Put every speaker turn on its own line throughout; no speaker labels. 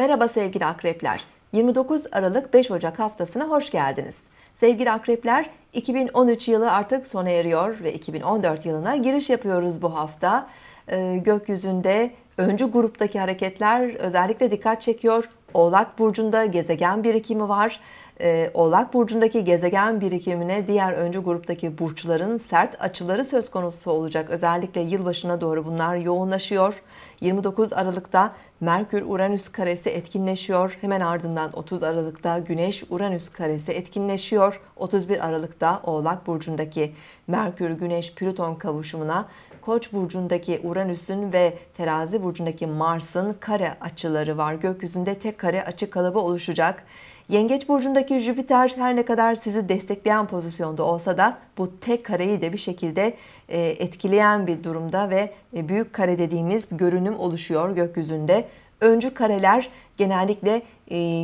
Merhaba sevgili akrepler. 29 Aralık 5 Ocak haftasına hoş geldiniz. Sevgili akrepler, 2013 yılı artık sona eriyor ve 2014 yılına giriş yapıyoruz bu hafta. Ee, gökyüzünde öncü gruptaki hareketler özellikle dikkat çekiyor. Oğlak burcunda gezegen birikimi var e, Oğlak Burcu'ndaki gezegen birikimine diğer önce gruptaki burçların sert açıları söz konusu olacak. Özellikle yılbaşına doğru bunlar yoğunlaşıyor. 29 Aralık'ta Merkür-Uranüs karesi etkinleşiyor. Hemen ardından 30 Aralık'ta Güneş-Uranüs karesi etkinleşiyor. 31 Aralık'ta Oğlak Burcu'ndaki Merkür-Güneş-Plüton kavuşumuna Koç burcundaki Uranüs'ün ve Terazi burcundaki Mars'ın kare açıları var. Gökyüzünde tek kare açı kalıbı oluşacak. Yengeç burcundaki Jüpiter her ne kadar sizi destekleyen pozisyonda olsa da bu tek kareyi de bir şekilde e, etkileyen bir durumda ve e, büyük kare dediğimiz görünüm oluşuyor gökyüzünde. Öncü kareler genellikle e,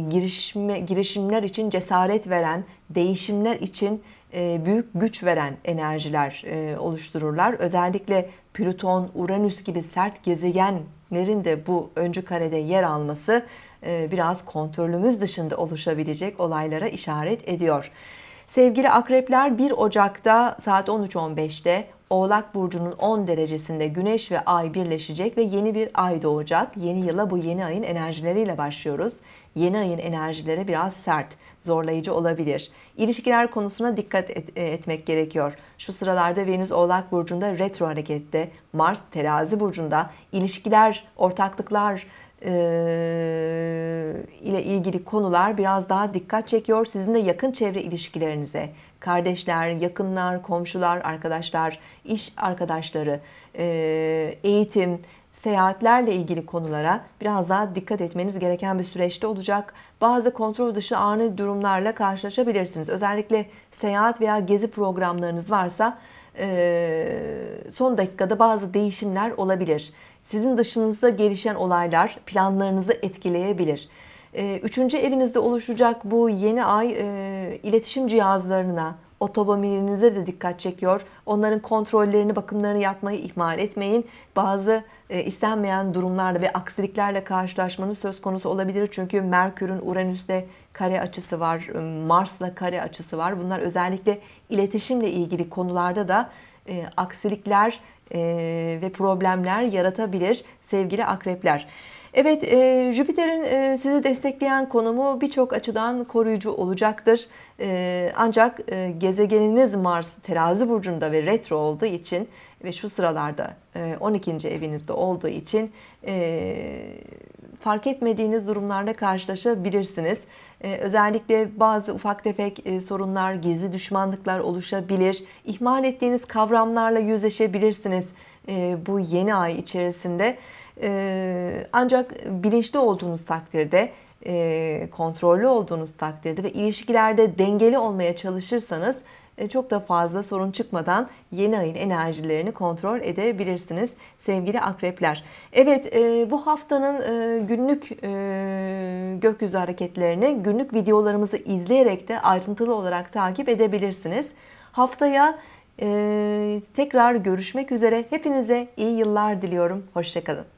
girişimler için cesaret veren, değişimler için e, büyük güç veren enerjiler e, oluştururlar. Özellikle Plüton, Uranüs gibi sert gezegenlerin de bu öncü karede yer alması e, biraz kontrolümüz dışında oluşabilecek olaylara işaret ediyor. Sevgili akrepler 1 Ocak'ta saat 13.15'te Oğlak burcunun 10 derecesinde Güneş ve Ay birleşecek ve yeni bir ay doğacak. Yeni yıla bu yeni ayın enerjileriyle başlıyoruz. Yeni ayın enerjileri biraz sert, zorlayıcı olabilir. İlişkiler konusuna dikkat et, e, etmek gerekiyor. Şu sıralarda Venüs Oğlak burcunda retro harekette, Mars Terazi burcunda ilişkiler, ortaklıklar, e, ile ilgili konular biraz daha dikkat çekiyor. Sizin de yakın çevre ilişkilerinize, kardeşler, yakınlar, komşular, arkadaşlar, iş arkadaşları, e, eğitim, seyahatlerle ilgili konulara biraz daha dikkat etmeniz gereken bir süreçte olacak. Bazı kontrol dışı ani durumlarla karşılaşabilirsiniz. Özellikle seyahat veya gezi programlarınız varsa e, son dakikada bazı değişimler olabilir sizin dışınızda gelişen olaylar planlarınızı etkileyebilir. Ee, üçüncü evinizde oluşacak bu yeni ay e, iletişim cihazlarına, otomobilinize de dikkat çekiyor. Onların kontrollerini, bakımlarını yapmayı ihmal etmeyin. Bazı e, istenmeyen durumlarda ve aksiliklerle karşılaşmanız söz konusu olabilir. Çünkü Merkür'ün Uranüs'te kare açısı var, e, Mars'la kare açısı var. Bunlar özellikle iletişimle ilgili konularda da e, aksilikler e, ve problemler yaratabilir sevgili akrepler. Evet, e, Jüpiter'in e, sizi destekleyen konumu birçok açıdan koruyucu olacaktır. ancak gezegeniniz Mars terazi burcunda ve retro olduğu için ve şu sıralarda 12. evinizde olduğu için fark etmediğiniz durumlarla karşılaşabilirsiniz. Ee, özellikle bazı ufak tefek e, sorunlar, gizli düşmanlıklar oluşabilir. İhmal ettiğiniz kavramlarla yüzleşebilirsiniz e, bu yeni ay içerisinde. Ee, ancak bilinçli olduğunuz takdirde e, kontrollü olduğunuz takdirde ve ilişkilerde dengeli olmaya çalışırsanız e, çok da fazla sorun çıkmadan yeni ayın enerjilerini kontrol edebilirsiniz sevgili akrepler. Evet e, bu haftanın e, günlük e, gökyüzü hareketlerini günlük videolarımızı izleyerek de ayrıntılı olarak takip edebilirsiniz. Haftaya e, tekrar görüşmek üzere hepinize iyi yıllar diliyorum. Hoşçakalın.